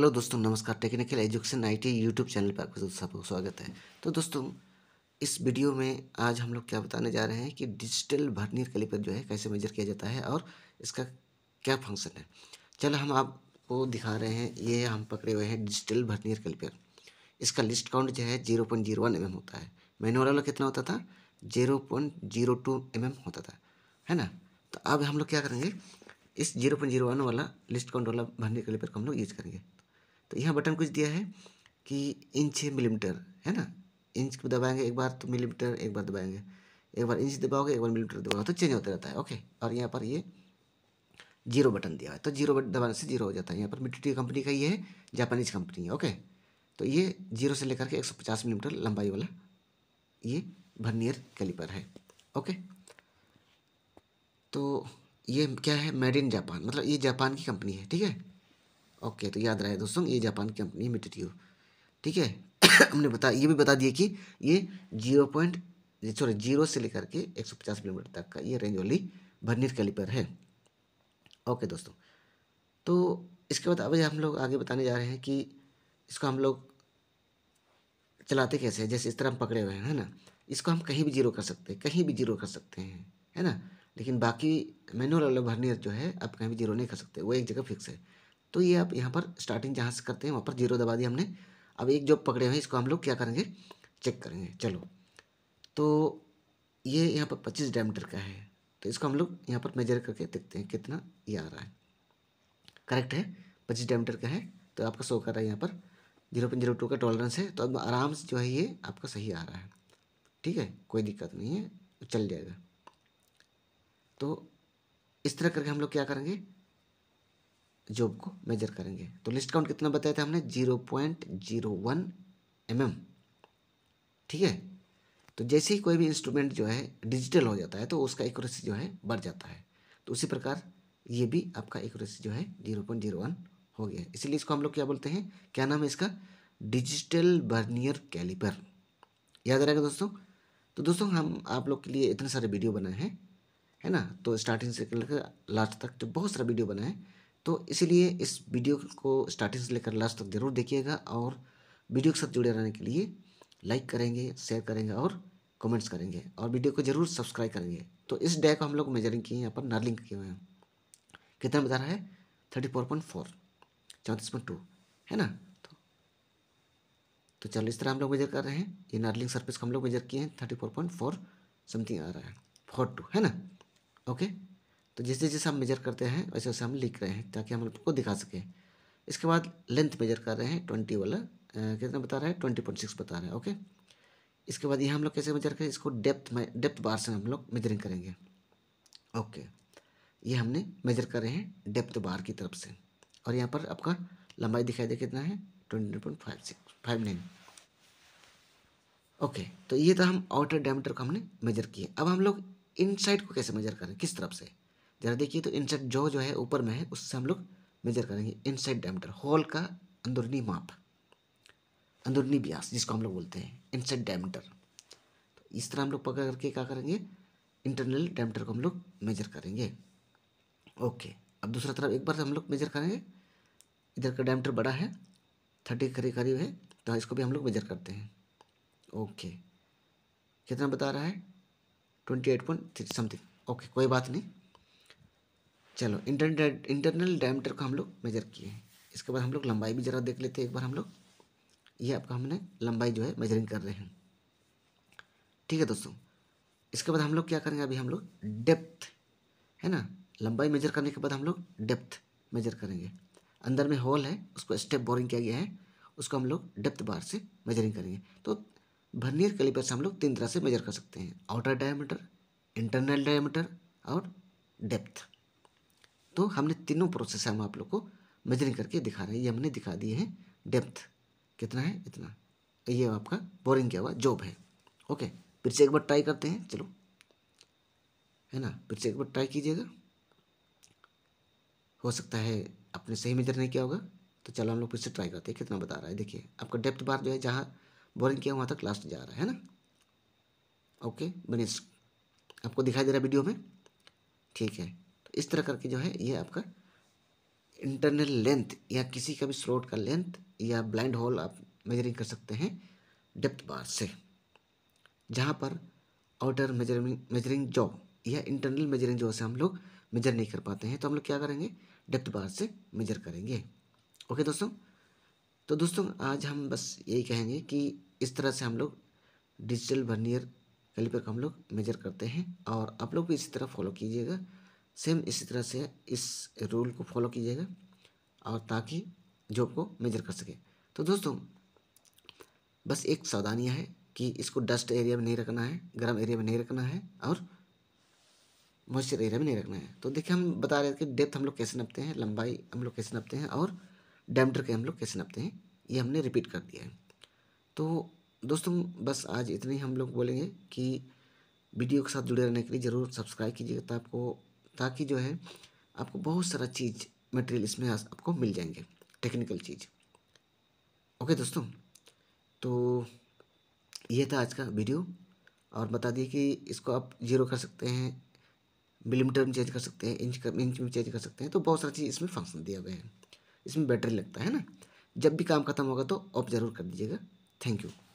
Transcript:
hello दोस्तों नमस्कार technical education IT YouTube channel पर आपका सबको स्वागत है तो दोस्तों इस वीडियो में आज हम लोग क्या बताने जा रहे हैं कि डिजिटल वर्नियर कैलिपर जो है कैसे मेजर किया जाता है और इसका क्या फंक्शन है चलो हम आपको दिखा रहे हैं ये हम पकड़े हुए हैं डिजिटल वर्नियर कैलिपर इसका लिस्ट काउंट जो है zero point zero one M होता है मैनुअल वाला कितना होता था zero point zero two M होता था है ना तो अब हम लोग क्या करेंगे इस जीरो पॉइंट जीरो वन वाला लिस्ट काउंट वाला भरने के लिए हम लोग यूज़ करेंगे तो यहाँ बटन कुछ दिया है कि इंच है मिलीमीटर है ना इंच को दबाएंगे एक बार तो मिलीमीटर एक बार दबाएंगे एक बार इंच दबाओगे एक बार मिलीमीटर दबाओगे तो चेंज होता रहता है ओके और यहाँ पर ये जीरो बटन दिया है तो जीरो बटन दबाने से जीरो हो जाता है यहाँ पर मिट्टी कंपनी का ये है जापानीज कंपनी है ओके तो ये जीरो से लेकर के एक सौ पचास मिलीमीटर लंबाई वाला ये भर्नियर कैलिपर है ओके तो ये क्या है मेड इन जापान मतलब ये जापान की कंपनी है ठीक है ओके तो याद रहे दोस्तों ये जापान की कंपनी है मिटेट्यू ठीक है हमने बता ये भी बता दिए कि ये जीरो पॉइंट सॉरी जीरो से लेकर के एक सौ पचास मिलीमीटर तक का ये रेंज वाली भरनीर कैलिपर है ओके दोस्तों तो इसके बाद अब हम लोग आगे बताने जा रहे हैं कि इसको हम लोग चलाते कैसे हैं जैसे इस तरह हम पकड़े हुए हैं है ना इसको हम कहीं भी जीरो कर सकते हैं कहीं भी जीरो कर सकते हैं है ना लेकिन बाकी मैनुअल वाला भरनीर जो है आप कहीं भी जीरो नहीं कर सकते वो एक जगह फिक्स है तो ये आप यहाँ पर स्टार्टिंग जहाँ से करते हैं वहाँ पर जीरो दबा दिया हमने अब एक जो पकड़े हुए इसको हम लोग क्या करेंगे चेक करेंगे चलो तो ये यहाँ पर पच्चीस डायमीटर का है तो इसको हम लोग यहाँ पर मेजर करके देखते हैं कितना ये आ रहा है करेक्ट है पच्चीस डायमीटर का है तो आपका शो कर रहा है यहाँ पर जीरो पॉइंट जीरो टू का टॉलरेंस है तो अब आराम से जो है ये आपका सही आ रहा है ठीक है कोई दिक्कत नहीं है चल जाएगा तो इस तरह करके हम लोग क्या करेंगे जॉब को मेजर करेंगे तो लिस्ट काउंट कितना बताया था हमने zero point zero one M M ठीक है तो जैसे ही कोई भी इंस्ट्रूमेंट जो है डिजिटल हो जाता है तो उसका एक्यूरेसी जो है बढ़ जाता है तो उसी प्रकार ये भी आपका एक्यूरेसी जो है जीरो पॉइंट जीरो वन हो गया इसीलिए इसको हम लोग क्या बोलते हैं क्या नाम है इसका डिजिटल बर्नियर कैलिपर याद रहेगा दोस्तों तो दोस्तों हम आप लोग के लिए इतने सारे वीडियो बनाए हैं है ना तो स्टार्टिंग से लेकर लास्ट तक तो बहुत सारा वीडियो बनाए हैं तो इसीलिए इस वीडियो को स्टार्टिंग से लेकर लास्ट तक ज़रूर देखिएगा और वीडियो के साथ जुड़े रहने के लिए लाइक करेंगे शेयर करेंगे और कमेंट्स करेंगे और वीडियो को जरूर सब्सक्राइब करेंगे तो इस डे को हम लोग मेजरिंग किए हैं यहाँ पर नर्लिंग किए हुए हैं कितना बता रहा है थर्टी फोर पॉइंट फोर चौंतीस पॉइंट टू है ना तो तो चलो इस तरह हम लोग मेजर कर रहे हैं ये नर्लिंग सर्विस को हम लोग मेजर किए हैं thirty four point four something आ रहा है फोर टू है ना ओके तो जैसे जैसे हम मेजर करते हैं वैसे वैसे हम लिख रहे हैं ताकि हम आपको दिखा सकें इसके बाद लेंथ मेजर कर रहे हैं ट्वेंटी वाला कितना बता रहा है ट्वेंटी पॉइंट सिक्स बता रहे हैं ओके इसके बाद ये हम लोग कैसे मेजर करें इसको डेप्थ डेप्थ बार से हम लोग मेजरिंग करेंगे ओके ये हमने मेजर कर रहे हैं डेप्थ बार की तरफ से और यहाँ पर आपका लंबाई दिखाई दे कितना है twenty point five six five nine okay तो ये तो हम आउटर डायमीटर को हमने मेजर किया अब हम लोग इनसाइड को कैसे मेजर करें किस तरफ से ज़रा देखिए तो इनसेट जो जो है ऊपर में है उससे हम लोग मेजर करेंगे इनसेट डायमीटर होल का अंदरूनी माप अंदरूनी ब्यास जिसको हम लोग बोलते हैं इनसेट डायमीटर तो इस तरह हम लोग पकड़ करके क्या करेंगे इंटरनल डायमीटर को हम लोग मेजर करेंगे ओके अब दूसरा तरफ एक बार हम लोग मेजर करेंगे इधर का डायमीटर बड़ा है थर्टी करीब करीब है तो इसको भी हम लोग मेजर करते हैं ओके कितना बता रहा है twenty eight point three something okay कोई बात नहीं चलो इंटरनेट इंटरनल डायमीटर को हम लोग मेजर किए हैं इसके बाद हम लोग लंबाई भी ज़रा देख लेते हैं एक बार हम लोग ये आपका हमने लंबाई जो है मेजरिंग कर रहे हैं ठीक है दोस्तों इसके बाद हम लोग क्या करेंगे अभी हम लोग डेप्थ है ना लंबाई मेजर करने के बाद हम लोग डेप्थ मेजर करेंगे अंदर में होल है उसको स्टेप बोरिंग किया गया है उसको हम लोग डेप्थ बार से मेजरिंग करेंगे तो वर्नियर कैलिपर से हम लोग तीन तरह से मेजर कर सकते हैं आउटर डायमीटर इंटरनल डायमीटर और डेप्थ तो हमने तीनों प्रोसेस हम आप लोग को मेजरिंग करके दिखा रहे हैं ये हमने दिखा दिए हैं डेप्थ कितना है इतना ये आपका बोरिंग किया हुआ जॉब है ओके फिर से एक बार ट्राई करते हैं चलो है ना फिर से एक बार ट्राई कीजिएगा हो सकता है आपने सही मेजर नहीं किया होगा तो चलो हम लोग फिर से ट्राई करते हैं कितना बता रहा है देखिए आपका डेप्थ बार जो है जहाँ बोरिंग किया वहाँ तक लास्ट जा रहा है ना ओके बनी आपको दिखाई दे रहा है वीडियो में ठीक है इस तरह करके जो है ये आपका इंटरनल लेंथ या किसी का भी स्लोट का लेंथ या ब्लाइंड होल आप मेजरिंग कर सकते हैं डेप्थ बार से जहाँ पर आउटर मेजरिंग मेजरिंग जॉब या इंटरनल मेजरिंग जो से हम लोग मेजर नहीं कर पाते हैं तो हम लोग क्या करेंगे डेप्थ बार से मेजर करेंगे ओके दोस्तों तो दोस्तों आज हम बस यही कहेंगे कि इस तरह से हम लोग डिजिटल वर्नियर कैलिपर का हम लोग मेजर करते हैं और आप लोग भी इसी तरह फॉलो कीजिएगा सेम इसी तरह से इस रूल को फॉलो कीजिएगा और ताकि जॉब को मेजर कर सके तो दोस्तों बस एक सावधानियाँ है कि इसको डस्ट एरिया में नहीं रखना है गर्म एरिया में नहीं रखना है और मॉइस्चर एरिया में नहीं रखना है तो देखिए हम बता रहे थे कि डेप्थ हम लोग कैसे नपते हैं लंबाई हम लोग कैसे नपते हैं और डैमटर के हम लोग कैसे नपते हैं ये हमने रिपीट कर दिया है तो दोस्तों बस आज इतने ही हम लोग बोलेंगे कि वीडियो के साथ जुड़े रहने के लिए ज़रूर सब्सक्राइब कीजिएगा तो आपको ताकि जो है आपको बहुत सारा चीज़ मटेरियल इसमें आपको मिल जाएंगे टेक्निकल चीज़ ओके दोस्तों तो यह था आज का वीडियो और बता दिए कि इसको आप जीरो कर सकते हैं मिलीमीटर में चेंज कर सकते हैं इंच कर इंच में चेंज कर सकते हैं तो बहुत सारी चीज़ इसमें फंक्शन दिया गया है इसमें बैटरी लगता है ना जब भी काम खत्म होगा तो ऑफ ज़रूर कर दीजिएगा थैंक यू